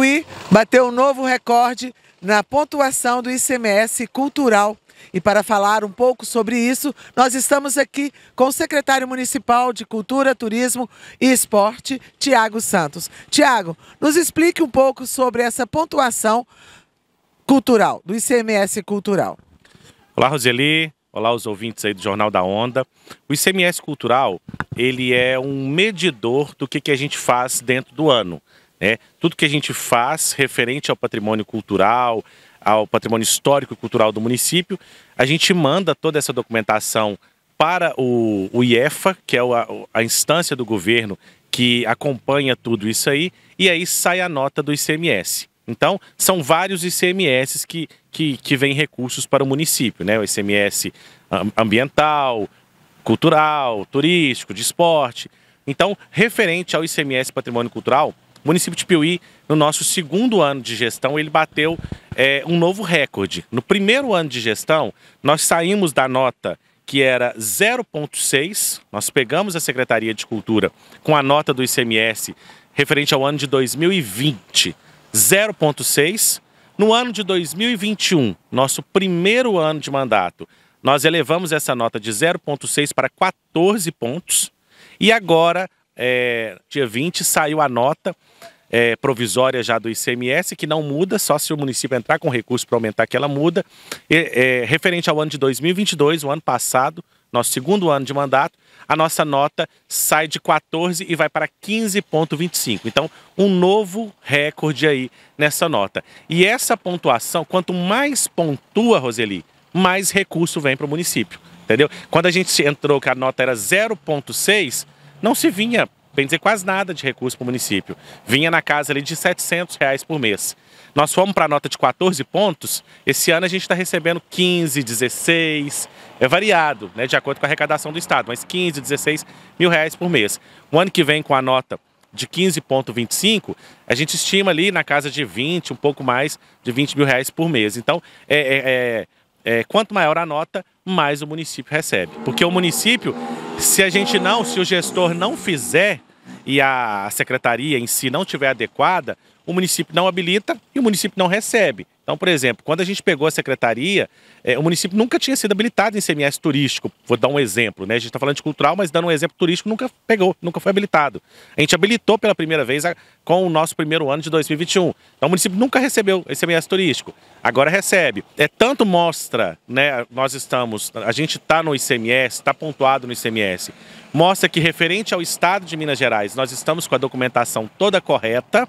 Piuí bateu um novo recorde na pontuação do ICMS Cultural. E para falar um pouco sobre isso, nós estamos aqui com o secretário municipal de Cultura, Turismo e Esporte, Tiago Santos. Tiago, nos explique um pouco sobre essa pontuação cultural, do ICMS Cultural. Olá, Roseli. Olá, os ouvintes aí do Jornal da Onda. O ICMS Cultural, ele é um medidor do que, que a gente faz dentro do ano. Né? Tudo que a gente faz referente ao patrimônio cultural, ao patrimônio histórico e cultural do município, a gente manda toda essa documentação para o, o IEFA, que é a, a instância do governo que acompanha tudo isso aí, e aí sai a nota do ICMS. Então, são vários ICMS que, que, que vêm recursos para o município, né? O ICMS ambiental, cultural, turístico, de esporte. Então, referente ao ICMS Patrimônio Cultural, o município de Piuí, no nosso segundo ano de gestão, ele bateu é, um novo recorde. No primeiro ano de gestão, nós saímos da nota que era 0,6, nós pegamos a Secretaria de Cultura com a nota do ICMS referente ao ano de 2020, 0,6. No ano de 2021, nosso primeiro ano de mandato, nós elevamos essa nota de 0,6 para 14 pontos. E agora é, dia 20, saiu a nota é, provisória já do ICMS, que não muda, só se o município entrar com recurso para aumentar que ela muda. E, é, referente ao ano de 2022, o ano passado, nosso segundo ano de mandato, a nossa nota sai de 14 e vai para 15,25. Então, um novo recorde aí nessa nota. E essa pontuação, quanto mais pontua, Roseli, mais recurso vem para o município, entendeu? Quando a gente entrou que a nota era 0,6 não se vinha, bem dizer, quase nada de recurso para o município. Vinha na casa ali de 700 reais por mês. Nós fomos para a nota de 14 pontos, esse ano a gente está recebendo 15, 16, é variado, né, de acordo com a arrecadação do Estado, mas 15, 16 mil reais por mês. O ano que vem com a nota de 15,25, a gente estima ali na casa de 20, um pouco mais de 20 mil reais por mês. Então, é, é, é, é, quanto maior a nota, mais o município recebe. Porque o município se a gente não, se o gestor não fizer e a secretaria em si não tiver adequada, o município não habilita e o município não recebe. Então, por exemplo, quando a gente pegou a secretaria, é, o município nunca tinha sido habilitado em CMS turístico. Vou dar um exemplo, né? A gente está falando de cultural, mas dando um exemplo turístico, nunca pegou, nunca foi habilitado. A gente habilitou pela primeira vez a, com o nosso primeiro ano de 2021. Então, o município nunca recebeu esse CMS turístico. Agora recebe. É tanto mostra, né? Nós estamos, a gente está no ICMS, está pontuado no ICMS. Mostra que referente ao estado de Minas Gerais, nós estamos com a documentação toda correta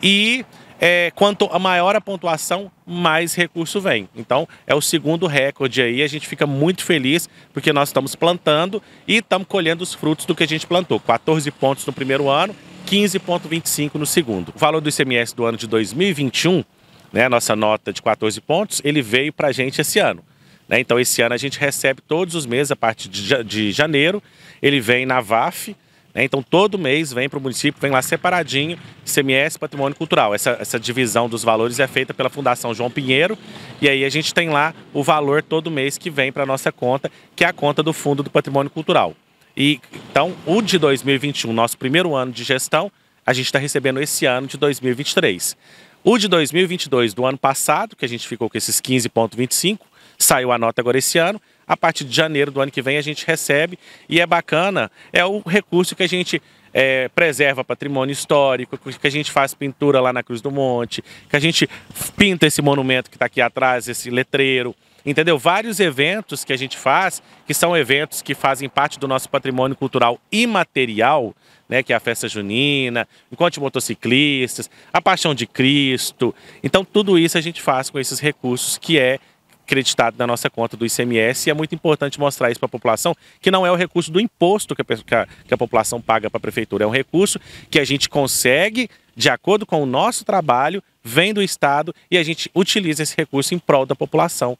e é, quanto maior a pontuação, mais recurso vem. Então, é o segundo recorde aí. A gente fica muito feliz porque nós estamos plantando e estamos colhendo os frutos do que a gente plantou. 14 pontos no primeiro ano, 15,25 no segundo. O valor do ICMS do ano de 2021, né, nossa nota de 14 pontos, ele veio para a gente esse ano. Né? Então, esse ano a gente recebe todos os meses, a partir de janeiro, ele vem na VAF né? Então, todo mês vem para o município, vem lá separadinho, CMS Patrimônio Cultural. Essa, essa divisão dos valores é feita pela Fundação João Pinheiro, e aí a gente tem lá o valor todo mês que vem para a nossa conta, que é a conta do Fundo do Patrimônio Cultural. E, então, o de 2021, nosso primeiro ano de gestão, a gente está recebendo esse ano de 2023. O de 2022 do ano passado, que a gente ficou com esses 15,25, saiu a nota agora esse ano, a partir de janeiro do ano que vem a gente recebe e é bacana, é o recurso que a gente é, preserva patrimônio histórico, que a gente faz pintura lá na Cruz do Monte, que a gente pinta esse monumento que está aqui atrás, esse letreiro. Entendeu? Vários eventos que a gente faz, que são eventos que fazem parte do nosso patrimônio cultural imaterial, né, que é a festa junina, encontro de motociclistas, a paixão de Cristo. Então, tudo isso a gente faz com esses recursos que é creditado na nossa conta do ICMS e é muito importante mostrar isso para a população, que não é o recurso do imposto que a, que a, que a população paga para a prefeitura, é um recurso que a gente consegue, de acordo com o nosso trabalho, vem do Estado e a gente utiliza esse recurso em prol da população.